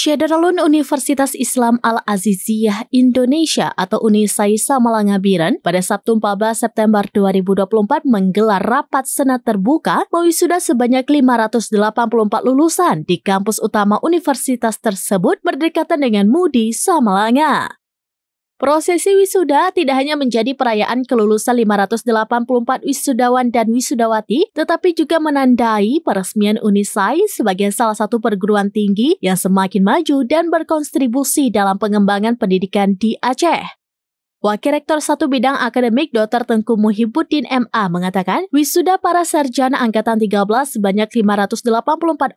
Syederalun Universitas Islam Al-Aziziyah Indonesia atau Unisaisa Malangabiran pada Sabtu 14 September 2024 menggelar rapat senat terbuka sudah sebanyak 584 lulusan di kampus utama universitas tersebut berdekatan dengan Mudi Samalanga. Prosesi wisuda tidak hanya menjadi perayaan kelulusan 584 wisudawan dan wisudawati, tetapi juga menandai peresmian Unisai sebagai salah satu perguruan tinggi yang semakin maju dan berkontribusi dalam pengembangan pendidikan di Aceh. Wakil Rektor Satu Bidang Akademik Dr. Tengku Muhibuddin MA mengatakan, wisuda para sarjana Angkatan 13 sebanyak 584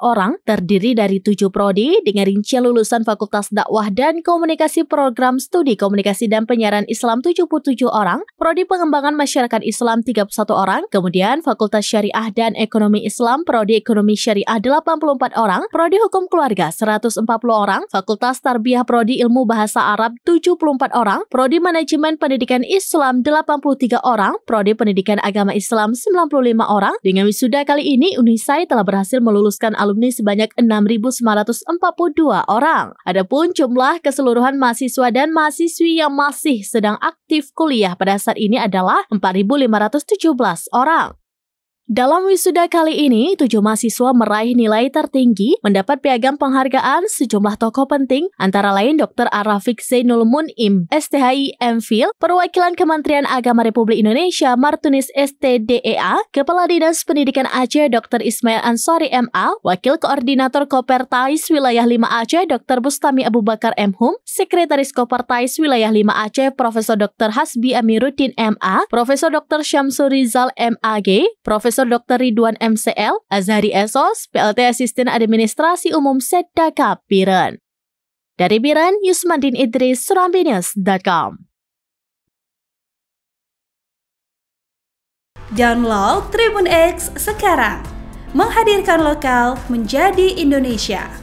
orang terdiri dari tujuh prodi dengan rincian lulusan Fakultas Dakwah dan Komunikasi Program Studi Komunikasi dan Penyiaran Islam 77 orang, Prodi Pengembangan Masyarakat Islam 31 orang, kemudian Fakultas Syariah dan Ekonomi Islam, Prodi Ekonomi Syariah 84 orang, Prodi Hukum Keluarga 140 orang, Fakultas Tarbiyah Prodi Ilmu Bahasa Arab 74 orang, Prodi Manajemen Manajemen Pendidikan Islam 83 orang, Prodi Pendidikan Agama Islam 95 orang. Dengan wisuda kali ini, Unisai telah berhasil meluluskan alumni sebanyak 6.942 orang. Adapun jumlah keseluruhan mahasiswa dan mahasiswi yang masih sedang aktif kuliah pada saat ini adalah 4.517 orang. Dalam wisuda kali ini, tujuh mahasiswa meraih nilai tertinggi mendapat piagam penghargaan sejumlah tokoh penting antara lain Dr. Arafik Zainul Munim, STHI MPhil, Perwakilan Kementerian Agama Republik Indonesia Martunis STDEA, Kepala Dinas Pendidikan Aceh Dr. Ismail Ansari MA, Wakil Koordinator Kopertais Wilayah 5 Aceh Dr. Bustami Abu Bakar M. Hum, Sekretaris Kopertais Wilayah 5 Aceh Profesor Dr. Hasbi Amiruddin MA, Profesor Dr. Syamsur Rizal MAG, Prof. Profesor Dr. Ridwan MCL, Azhari Esos, PLT Asisten Administrasi Umum Sedaka Biren. Dari Biren, Yusmandin Idris, Surambinius.com. Download Tribun X sekarang. Menghadirkan lokal menjadi Indonesia.